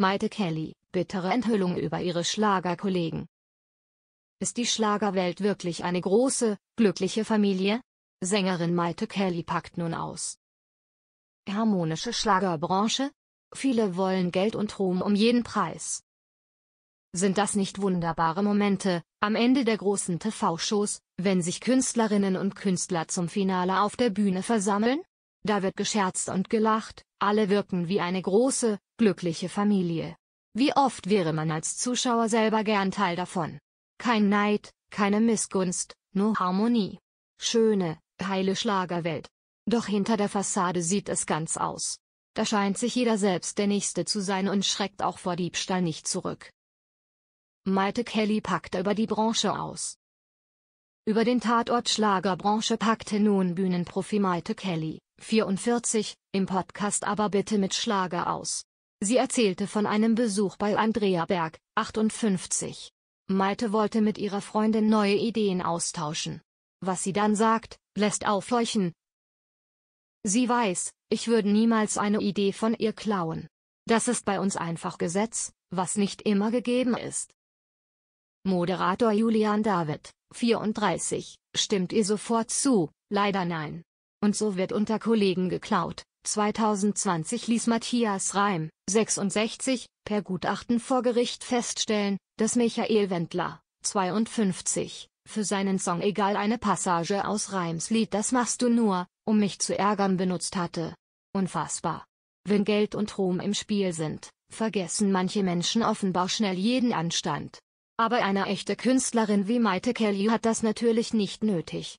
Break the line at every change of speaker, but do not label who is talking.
Maite Kelly, bittere Enthüllung über ihre Schlagerkollegen. Ist die Schlagerwelt wirklich eine große, glückliche Familie? Sängerin Maite Kelly packt nun aus. Harmonische Schlagerbranche? Viele wollen Geld und Ruhm um jeden Preis. Sind das nicht wunderbare Momente, am Ende der großen TV-Shows, wenn sich Künstlerinnen und Künstler zum Finale auf der Bühne versammeln? Da wird gescherzt und gelacht, alle wirken wie eine große, glückliche Familie. Wie oft wäre man als Zuschauer selber gern Teil davon? Kein Neid, keine Missgunst, nur Harmonie. Schöne, heile Schlagerwelt. Doch hinter der Fassade sieht es ganz aus. Da scheint sich jeder selbst der Nächste zu sein und schreckt auch vor Diebstahl nicht zurück. Malte Kelly packt über die Branche aus. Über den Tatort Schlagerbranche packte nun Bühnenprofi Malte Kelly 44, im Podcast aber bitte mit Schlager aus. Sie erzählte von einem Besuch bei Andrea Berg, 58. Malte wollte mit ihrer Freundin neue Ideen austauschen. Was sie dann sagt, lässt aufhorchen. Sie weiß, ich würde niemals eine Idee von ihr klauen. Das ist bei uns einfach Gesetz, was nicht immer gegeben ist. Moderator Julian David, 34, stimmt ihr sofort zu, leider nein. Und so wird unter Kollegen geklaut. 2020 ließ Matthias Reim, 66, per Gutachten vor Gericht feststellen, dass Michael Wendler, 52, für seinen Song Egal eine Passage aus Reims Lied Das machst du nur, um mich zu ärgern benutzt hatte. Unfassbar. Wenn Geld und Ruhm im Spiel sind, vergessen manche Menschen offenbar schnell jeden Anstand. Aber eine echte Künstlerin wie Maite Kelly hat das natürlich nicht nötig.